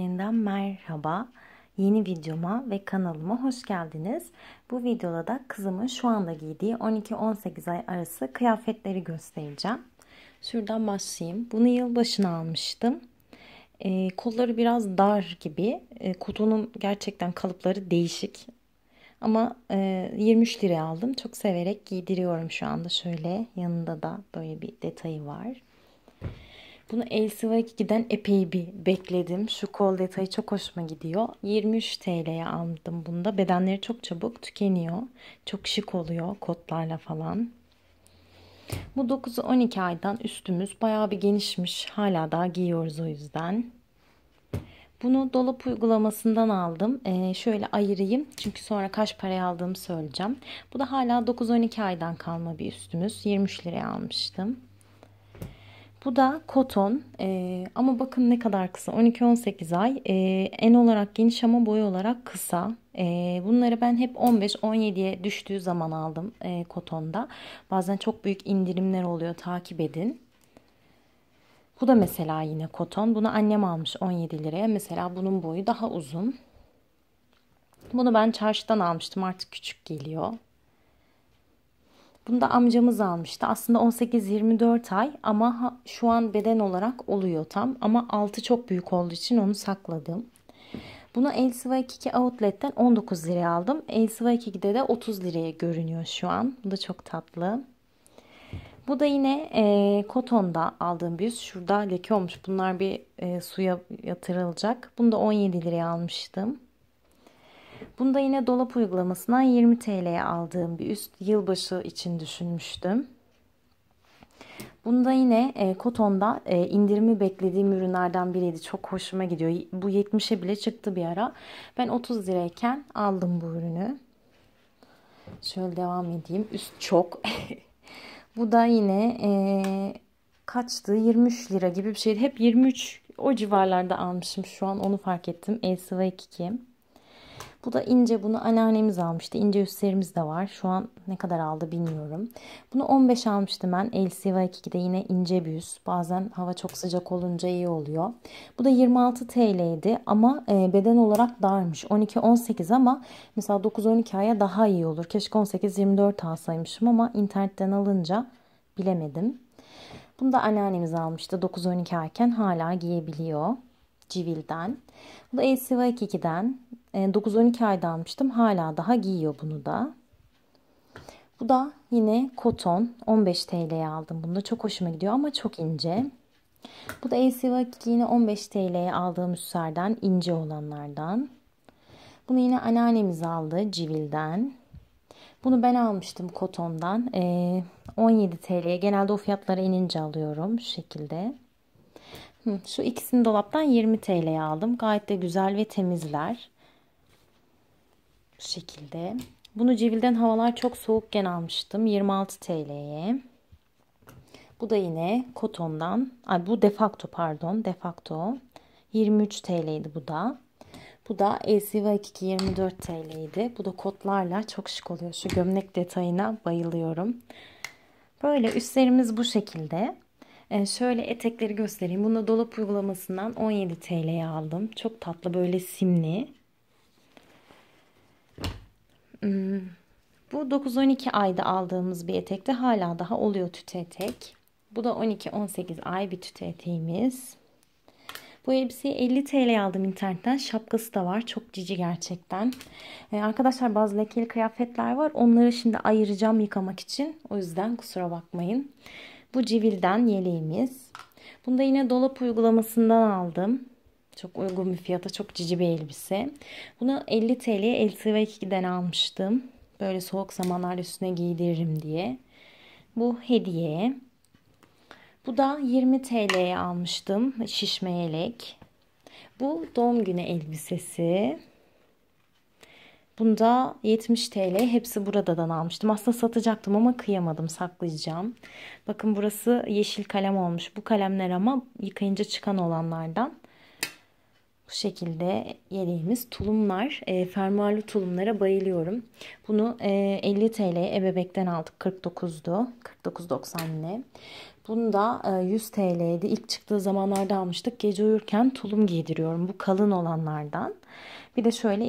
Yeniden merhaba. Yeni videoma ve kanalıma hoş geldiniz. Bu videoda da kızımın şu anda giydiği 12-18 ay arası kıyafetleri göstereceğim. Şuradan başlayayım. Bunu yılbaşına almıştım. Ee, kolları biraz dar gibi. Ee, kutunun gerçekten kalıpları değişik. Ama e, 23 liraya aldım. Çok severek giydiriyorum şu anda. Şöyle yanında da böyle bir detayı var. Bunu lcy giden epey bir bekledim. Şu kol detayı çok hoşuma gidiyor. 23 TL'ye aldım bunda. Bedenleri çok çabuk tükeniyor. Çok şık oluyor kotlarla falan. Bu 9'u 12 aydan üstümüz bayağı bir genişmiş. Hala daha giyiyoruz o yüzden. Bunu dolap uygulamasından aldım. Ee, şöyle ayırayım. Çünkü sonra kaç paraya aldığımı söyleyeceğim. Bu da hala 9-12 aydan kalma bir üstümüz. 23 liraya almıştım. Bu da koton e, ama bakın ne kadar kısa 12-18 ay e, en olarak geniş ama boy olarak kısa. E, bunları ben hep 15-17'ye düştüğü zaman aldım e, kotonda. Bazen çok büyük indirimler oluyor takip edin. Bu da mesela yine koton. Bunu annem almış 17 liraya. Mesela bunun boyu daha uzun. Bunu ben çarşıdan almıştım artık küçük geliyor. Bunu da amcamız almıştı. Aslında 18-24 ay ama şu an beden olarak oluyor tam. Ama altı çok büyük olduğu için onu sakladım. Bunu Elsiva 22 Outlet'ten 19 liraya aldım. Elsiva 22'de de 30 liraya görünüyor şu an. Bu da çok tatlı. Bu da yine e, Koton'da aldığım bir şurada leke olmuş. Bunlar bir e, suya yatırılacak. Bunu da 17 liraya almıştım. Bunda yine dolap uygulamasından 20 TL'ye aldığım bir üst yılbaşı için düşünmüştüm. Bunda yine e, Koton'da e, indirimi beklediğim ürünlerden biriydi. Çok hoşuma gidiyor. Bu 70'e bile çıktı bir ara. Ben 30 lirayken aldım bu ürünü. Şöyle devam edeyim. Üst çok. bu da yine e, kaçtı? 23 lira gibi bir şeydi. Hep 23 o civarlarda almışım şu an onu fark ettim. Elsiva 22. Bu da ince bunu anneannemiz almıştı. İnce üstlerimiz de var. Şu an ne kadar aldı bilmiyorum. Bunu 15 almıştım ben. LCY2'de yine ince bir üst. Bazen hava çok sıcak olunca iyi oluyor. Bu da 26 TL'ydi ama e, beden olarak darmış. 12-18 ama mesela 9-12 aya daha iyi olur. Keşke 18-24 alsaymışım ama internetten alınca bilemedim. Bunu da anneannemiz almıştı 9-12 ayken hala giyebiliyor. Civil'den. Bu da LCV 2'den. 9-12 ayda almıştım. Hala daha giyiyor bunu da. Bu da yine koton. 15 TL'ye aldım. Bunu da çok hoşuma gidiyor ama çok ince. Bu da 2 yine 15 TL'ye aldığım üstlerden ince olanlardan. Bunu yine anneannemiz aldı Civil'den. Bunu ben almıştım kotondan. 17 e, TL'ye. Genelde o fiyatlara inince alıyorum şu şekilde. Şu ikisini dolaptan 20 TL'ye aldım. Gayet de güzel ve temizler. Bu şekilde. Bunu Cevilden havalar çok soğukken almıştım. 26 TL'ye. Bu da yine Koton'dan. Ay bu Defakto pardon. Defakto. 23 TL'ydi bu da. Bu da 22 24 TL'ydi. Bu da kotlarla çok şık oluyor. Şu gömlek detayına bayılıyorum. Böyle üstlerimiz bu şekilde. Ee, şöyle etekleri göstereyim. Bunu dolap uygulamasından 17 TL'ye aldım. Çok tatlı böyle simli. Hmm. Bu 9-12 ayda aldığımız bir etekte hala daha oluyor tütü etek. Bu da 12-18 ay bir tütü eteğimiz. Bu elbiseyi 50 TL aldım internetten. Şapkası da var. Çok cici gerçekten. Ee, arkadaşlar bazı lekeli kıyafetler var. Onları şimdi ayıracağım yıkamak için. O yüzden kusura bakmayın. Bu civilden yeleğimiz. Bunu da yine dolap uygulamasından aldım. Çok uygun bir fiyata çok cici bir elbise. Bunu 50 TL'ye Elti 2'den almıştım. Böyle soğuk zamanlar üstüne giydiririm diye. Bu hediye. Bu da 20 TL'ye almıştım. Şişme yelek. Bu doğum günü elbisesi. Bunda 70 TL. Hepsi buradan almıştım. Aslında satacaktım ama kıyamadım. Saklayacağım. Bakın burası yeşil kalem olmuş. Bu kalemler ama yıkayınca çıkan olanlardan. Bu şekilde yeleğimiz tulumlar. E, fermuarlı tulumlara bayılıyorum. Bunu e, 50 TL ebebekten aldık. 49'du. 49.90 ile. Bunda da e, 100 TL'ydi. İlk çıktığı zamanlarda almıştık. Gece uyurken tulum giydiriyorum. Bu kalın olanlardan. Bir de şöyle